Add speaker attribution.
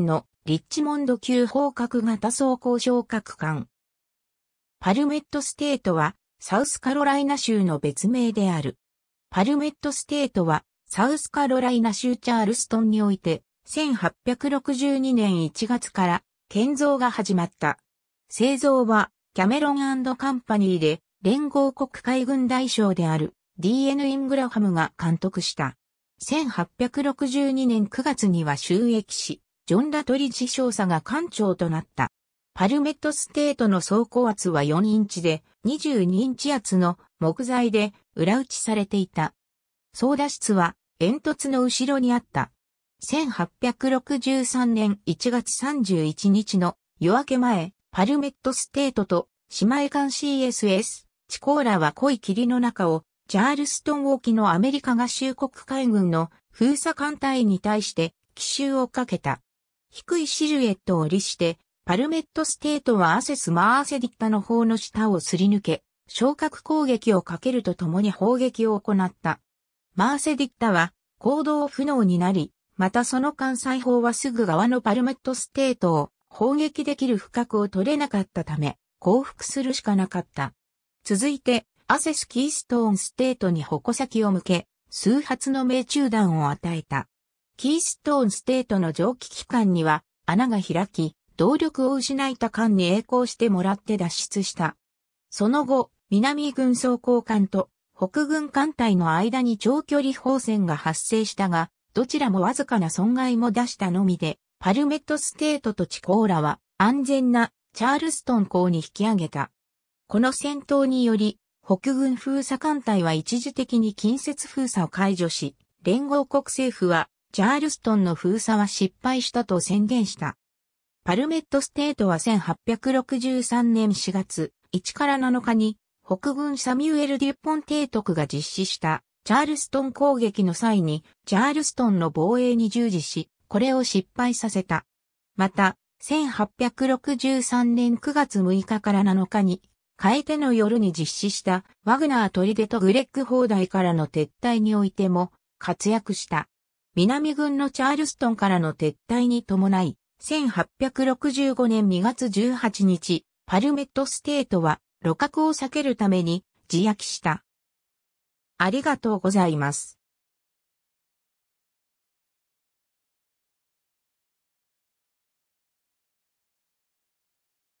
Speaker 1: のリッチモンド級方角型装甲昇格艦。パルメットステートはサウスカロライナ州の別名である。パルメットステートはサウスカロライナ州チャールストンにおいて1862年1月から建造が始まった。製造はキャメロンカンパニーで連合国海軍大将である D.N. イングラハムが監督した。1862年9月には収益し、ジョン・ラトリジ少佐が艦長となった。パルメットステートの走行圧は4インチで、22インチ圧の木材で裏打ちされていた。操舵室は煙突の後ろにあった。1863年1月31日の夜明け前、パルメットステートと姉妹艦 CSS、チコーラは濃い霧の中を、チャールストン沖のアメリカ合衆国海軍の封鎖艦隊に対して奇襲をかけた。低いシルエットを利して、パルメットステートはアセス・マーセディッタの方の下をすり抜け、昇格攻撃をかけるとともに砲撃を行った。マーセディッタは行動不能になり、またその艦載砲はすぐ側のパルメットステートを砲撃できる不覚を取れなかったため、降伏するしかなかった。続いて、アセス・キーストーンステートに矛先を向け、数発の命中弾を与えた。キーストーンステートの蒸気機関には穴が開き、動力を失いた間に栄光してもらって脱出した。その後、南軍装甲艦と北軍艦隊の間に長距離砲戦が発生したが、どちらもわずかな損害も出したのみで、パルメットステートとチコーラは安全なチャールストン港に引き上げた。この戦闘により、北軍封鎖艦隊は一時的に近接封鎖を解除し、連合国政府はチャールストンの封鎖は失敗したと宣言した。パルメットステートは1863年4月1から7日に北軍サミュエル・デュポン提督が実施したチャールストン攻撃の際にチャールストンの防衛に従事し、これを失敗させた。また、1863年9月6日から7日に、変えての夜に実施したワグナー砦とグレッグ砲台からの撤退においても活躍した。南軍のチャールストンからの撤退に伴い、1865年2月18日、パルメットステートは露角を避けるために自焼した。ありがとうございます。